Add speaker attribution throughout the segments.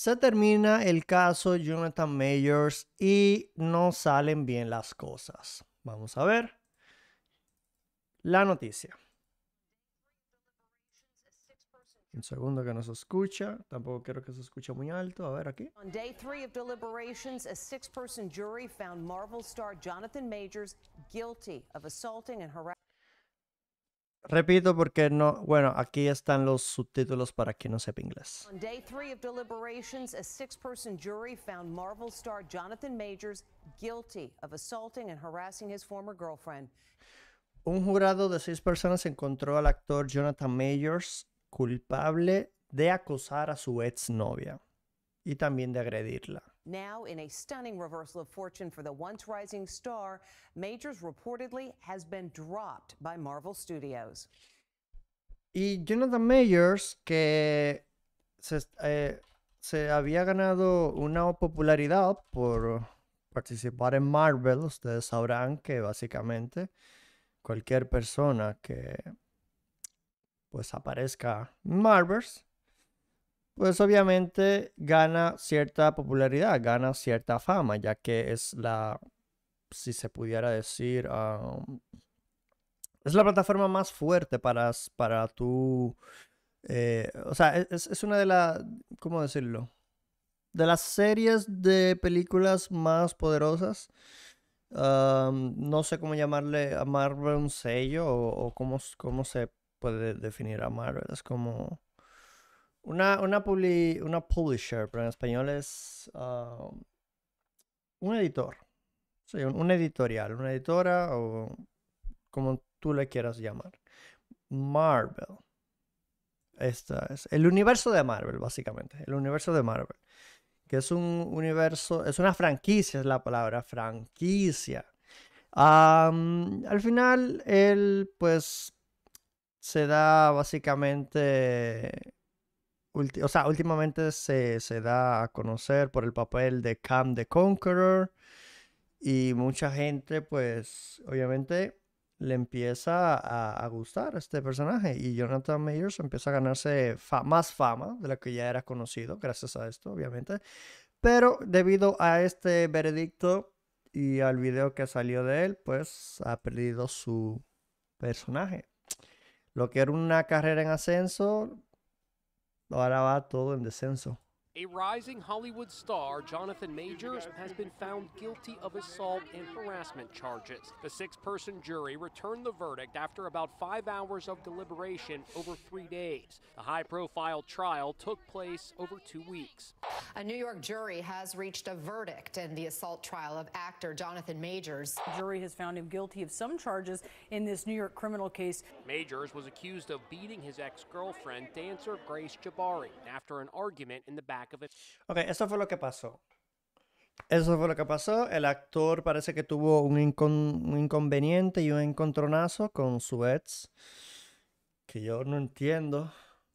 Speaker 1: se termina el caso Jonathan Majors y no salen bien las cosas. Vamos a ver la noticia. Un segundo que no se escucha. Tampoco quiero que se escuche muy alto. A ver aquí.
Speaker 2: On day three of deliberations, a six-person jury found Marvel star Jonathan Majors guilty of assaulting and harassing.
Speaker 1: Repito porque no, bueno, aquí están los subtítulos para quien no sepa inglés. Un jurado de seis personas encontró al actor Jonathan Majors culpable de acosar a su exnovia y también de agredirla.
Speaker 2: Now, in a stunning reversal of fortune for the once rising star, Majors reportedly has been dropped by Marvel Studios.
Speaker 1: Y Jonathan Majors, que se, eh, se había ganado una popularidad por participar en Marvel, ustedes sabrán que básicamente cualquier persona que pues aparezca Marvels pues obviamente gana cierta popularidad, gana cierta fama, ya que es la, si se pudiera decir, ah, es la plataforma más fuerte para, para tu, eh, o sea, e, es, una de las, ¿cómo decirlo? De las series de películas más poderosas. Ah, no sé cómo llamarle, a Marvel un sello o, cómo, cómo se puede definir a Marvel. Es como una, una, publisher, pero en español es um, un editor. Sí, un, editorial, una editora o como tú le quieras llamar. Marvel. Esta es el universo de Marvel, básicamente. El universo de Marvel. Que es un universo, es una franquicia, es la palabra, franquicia. al final, él pues se da básicamente o sea, últimamente se, se, da a conocer por el papel de Cam the Conqueror y mucha gente pues obviamente le empieza a, gustar a este personaje y Jonathan Majors empieza a ganarse más fama de la que ya era conocido gracias a esto obviamente pero debido a este veredicto y al video que salió de él pues ha perdido su personaje lo que era una carrera en ascenso Ahora va todo en descenso.
Speaker 3: A rising Hollywood star, Jonathan Majors, has been found guilty of assault and harassment charges. The six person jury returned the verdict after about five hours of deliberation over three days. The high profile trial took place over two weeks.
Speaker 2: A New York jury has reached a verdict in the assault trial of actor Jonathan Majors. The jury has found him guilty of some charges in this New York criminal case.
Speaker 3: Majors was accused of beating his ex-girlfriend, dancer Grace Jabari, after an argument in the
Speaker 1: back of it. Okay, eso fue lo que pasó. Eso fue lo que pasó. El actor parece que tuvo un, incon un, inconveniente y un encontronazo con su ex. Que yo no entiendo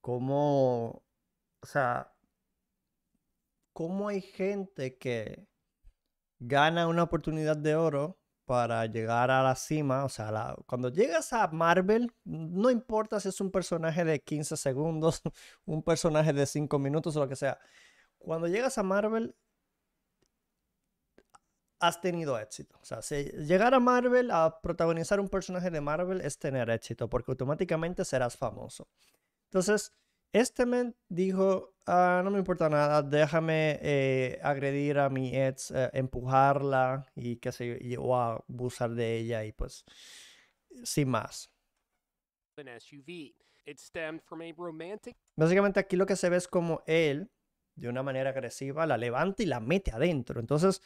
Speaker 1: cómo. O sea, cómo hay gente que gana una oportunidad de oro para llegar a la cima. O sea, cuando llegas a Marvel, no importa si es un personaje de 15 segundos, un personaje de 5 minutos o lo que sea. Cuando llegas a Marvel, has tenido éxito. O sea, llegar a Marvel, a protagonizar un personaje de Marvel, es tener éxito, porque automáticamente serás famoso. Entonces, este men dijo, ah, no me importa nada, déjame eh, agredir a mi ex, eh, empujarla y que se yo, abusar de ella y pues sin más. Básicamente aquí lo que se ve es como él, de una manera agresiva, la levanta y la mete adentro. Entonces,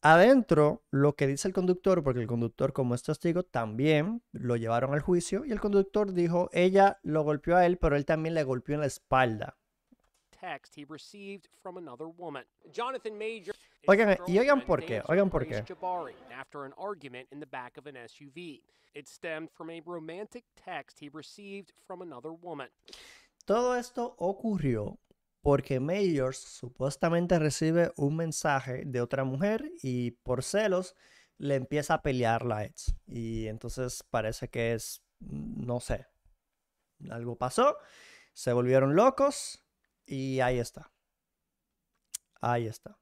Speaker 1: Adentro, lo que dice el conductor, porque el conductor como es testigo, también lo llevaron al juicio y el conductor dijo, ella lo golpeó a él, pero él también le golpeó en la espalda. Oigan, y oigan por qué, oigan por qué. Todo esto ocurrió porque Majors supuestamente recibe un mensaje de otra mujer y por celos le empieza a pelear la ex. Y entonces parece que es, mm, no sé, algo pasó, se volvieron locos y ahí está. Ahí está.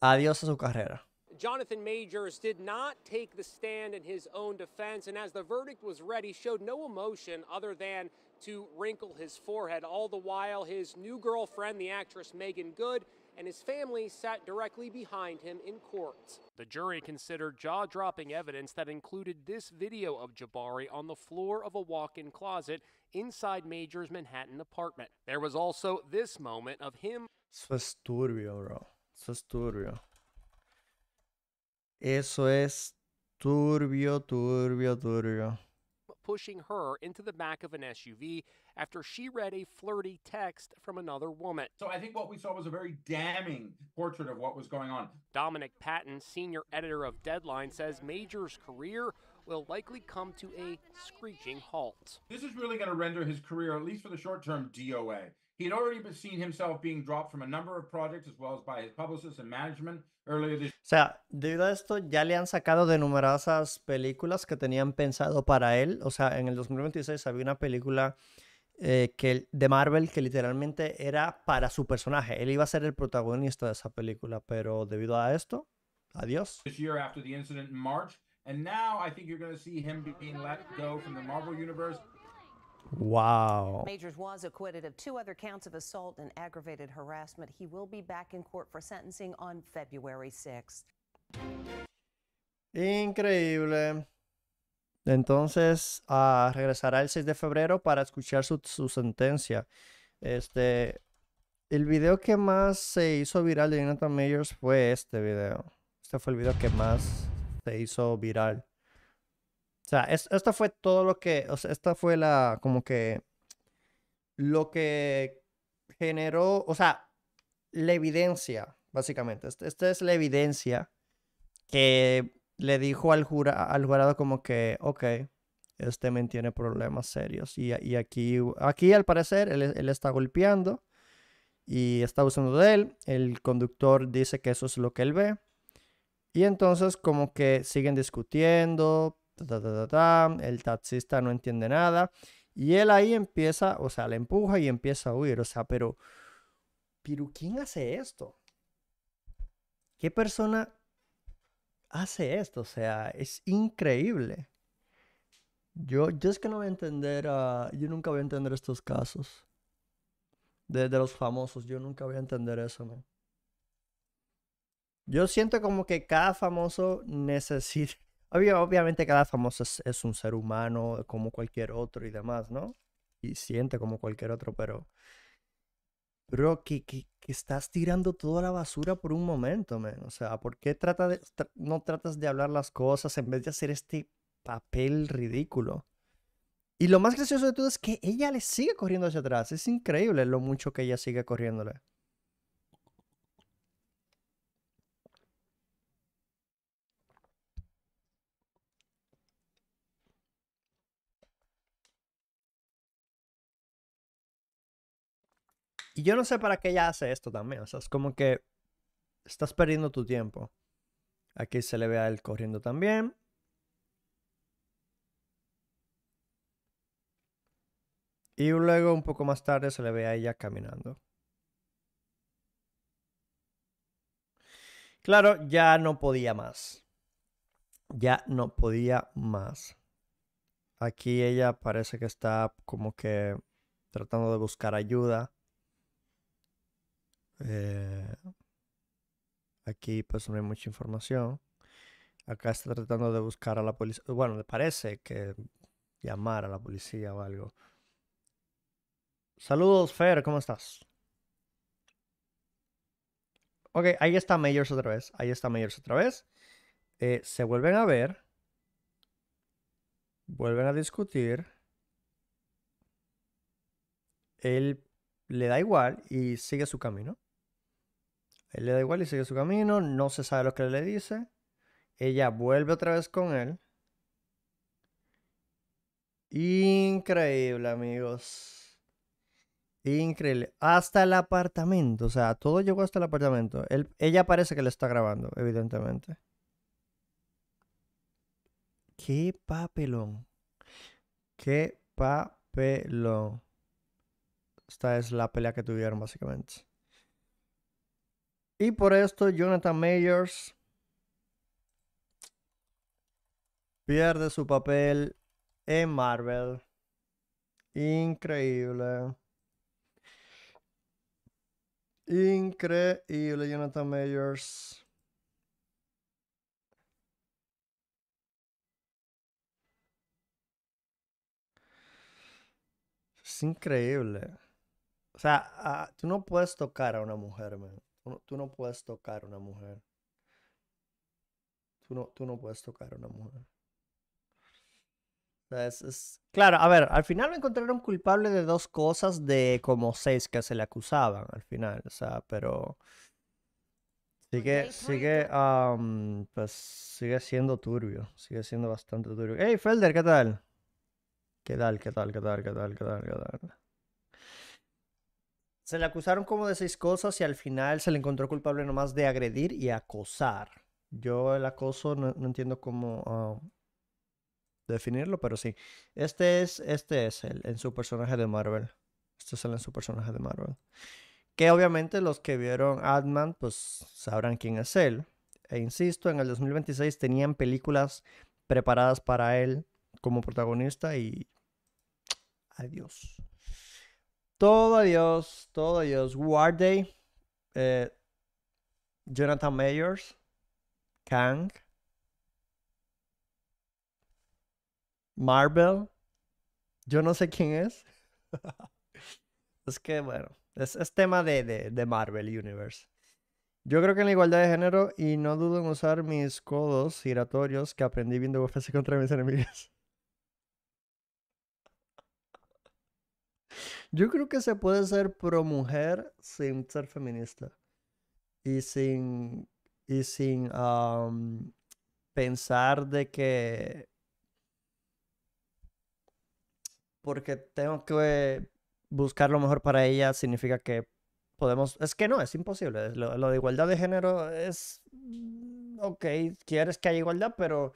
Speaker 1: Adiós a su carrera.
Speaker 3: Jonathan Majors did not take the stand in his own defense, and as the verdict was showed no emotion other than to wrinkle his forehead. All the while, his new girlfriend, the actress Megan Good, and his family sat directly behind him in court. The jury considered jaw dropping evidence that included this video of Jabari on the floor of a walk in closet inside Major's Manhattan apartment. There was also this moment of him.
Speaker 1: Eso es turbio, Eso es turbio, turbio, turbio
Speaker 3: pushing her into the back of an SUV after she read a flirty text from another woman. So I think what we saw was a very damning portrait of what was going on. Dominic Patton, senior editor of Deadline, says Major's career will likely come to a screeching halt. This is really going to render his career, at least for the short term, DOA. He had already seen himself being dropped from a number of projects, as well as by his publicists and management.
Speaker 1: O sea, debido a esto ya le han sacado de numerosas películas que tenían pensado para él. O sea, en el 2026 había una película eh, que, de Marvel que literalmente era para su personaje. Él iba a ser el protagonista de esa película, pero debido a esto, adiós.
Speaker 3: year after the incident in March, and now I think you're going to see him being let go from the Marvel
Speaker 1: Wow.
Speaker 2: Majors was acquitted of two other counts of assault and aggravated harassment. He will be back in court for sentencing on February 6th.
Speaker 1: Increíble. Entonces, uh, regresará el 6 de febrero para escuchar su, su, sentencia. Este, el video que más se hizo viral de Jonathan Majors fue este video. Este fue el video que más se hizo viral. O sea, esto fue todo lo que, o sea, esta fue la, como que, lo que generó, o sea, la evidencia, básicamente. Este, esta es la evidencia que le dijo al, al jurado como que, ok, este men tiene problemas serios. Y, y aquí, aquí al parecer él, él, está golpeando y está usando de él. El conductor dice que eso es lo que él ve. Y entonces como que siguen discutiendo, el taxista no entiende nada. Y él ahí empieza, o sea, le empuja y empieza a huir. O sea, pero, pero ¿quién hace esto? ¿Qué persona hace esto? O sea, es increíble. Yo, yo es que no voy a entender, yo nunca voy a entender estos casos. De, de, los famosos, yo nunca voy a entender eso, man. Yo siento como que cada famoso necesita, Obviamente cada famoso es, un ser humano como cualquier otro y demás, ¿no? Y siente como cualquier otro, pero... Bro, que, estás tirando toda la basura por un momento, man. O sea, ¿por qué trata no tratas de hablar las cosas en vez de hacer este papel ridículo? Y lo más gracioso de todo es que ella le sigue corriendo hacia atrás. Es increíble lo mucho que ella sigue corriéndole. Y yo no sé para qué ella hace esto también. O sea, es como que estás perdiendo tu tiempo. Aquí se le ve a él corriendo también. Y luego un poco más tarde se le ve a ella caminando. Claro, ya no podía más. Ya no podía más. Aquí ella parece que está como que tratando de buscar ayuda. Eh, aquí pues no hay mucha información. Acá está tratando de buscar a la policía. Bueno, le parece que llamar a la policía o algo. Saludos, Fer, ¿cómo estás? Ok, ahí está Mayors otra vez. Ahí está Mayors otra vez. Eh, se vuelven a ver. Vuelven a discutir. Él le da igual y sigue su camino. Él le da igual y sigue su camino, no se sabe lo que le dice. Ella vuelve otra vez con él. Increíble, amigos. Increíble. Hasta el apartamento. O sea, todo llegó hasta el apartamento. ella parece que le está grabando, evidentemente. Qué papelón. Qué papelón. Esta es la pelea que tuvieron, básicamente. Y por esto Jonathan Mayers pierde su papel en Marvel. Increíble. Increíble, Jonathan Mayers. Es increíble. O sea, ah, tú no puedes tocar a una mujer, man tú no puedes tocar a una mujer. Tú no, tú no puedes tocar a una mujer. Claro, a ver, al final lo encontraron culpable de dos cosas de como seis que se le acusaban al final, o sea, pero... Sigue, sigue, pues sigue siendo turbio, sigue siendo bastante turbio. Hey, Felder, ¿qué tal? ¿Qué tal, qué tal, qué tal, qué tal, qué tal, qué tal? Se le acusaron como de seis cosas y al final se le encontró culpable nomás de agredir y acosar. Yo el acoso no, entiendo cómo ah, definirlo, pero sí. Este es, este es el, en su personaje de Marvel. Este es el en su personaje de Marvel. Que obviamente los que vieron Adman pues sabrán quién es él. E insisto, en el 2026 tenían películas preparadas para él como protagonista y adiós. Todo Dios, todo Dios. Warday, eh, Jonathan Mayors, Kang, Marvel. Yo no sé quién es. es que, bueno, es, tema de, de, de Marvel Universe. Yo creo que en la igualdad de género y no dudo en usar mis codos giratorios que aprendí viendo UFC contra mis enemigos. Yo creo que se puede ser pro mujer sin ser feminista. Y sin. Y sin pensar de que. Porque tengo que buscar lo mejor para ella significa que podemos. Es que no, es imposible. Lo, lo de igualdad de género es. Mm, ok, quieres que haya igualdad, pero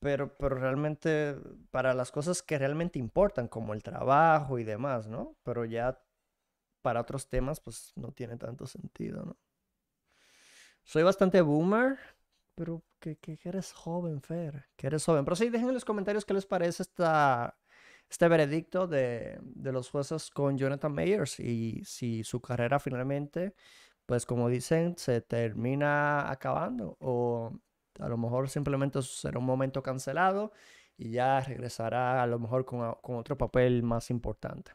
Speaker 1: pero, realmente para las cosas que realmente importan, como el trabajo y demás, ¿no? Pero ya para otros temas, pues no tiene tanto sentido, ¿no? Soy bastante boomer, pero que, eres joven, Fer, que eres joven. Pero sí, dejen en los comentarios qué les parece esta, este veredicto de, de los jueces con Jonathan Meyers y si su carrera finalmente, pues como dicen, se termina acabando o a lo mejor simplemente será un momento cancelado y ya regresará a lo mejor con, con otro papel más importante.